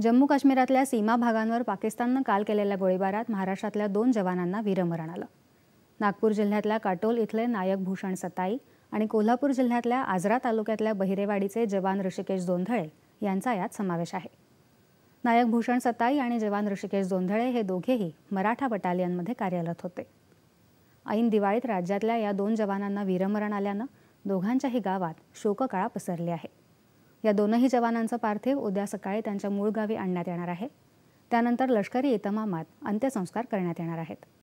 जम्मू काश्मीरातल्या सीमा भागांवर पाकिस्ताननं काल केलेल्या गोळीबारात महाराष्ट्रातल्या दोन जवानांना वीरमरण आलं नागपूर जिल्ह्यातल्या काटोल इथले नायक भूषण सताई आणि कोल्हापूर जिल्ह्यातल्या आजरा तालुक्यातल्या बहिरेवाडीचे जवान ऋषिकेश दोंधळे यांचा यात समावेश आहे नायक भूषण सताई आणि जवान ऋषिकेश जोंधळे हे दोघेही मराठा बटालियनमध्ये कार्यरत होते ऐन दिवाळीत राज्यातल्या या दोन जवानांना वीरमरण आल्यानं दोघांच्याही गावात शोककळा पसरली आहे या दोनही जवानांचं पार्थिव उद्या सकाळी त्यांच्या मूळ गावी आणण्यात येणार आहे त्यानंतर लष्करी इतमामात अंत्यसंस्कार करण्यात येणार आहेत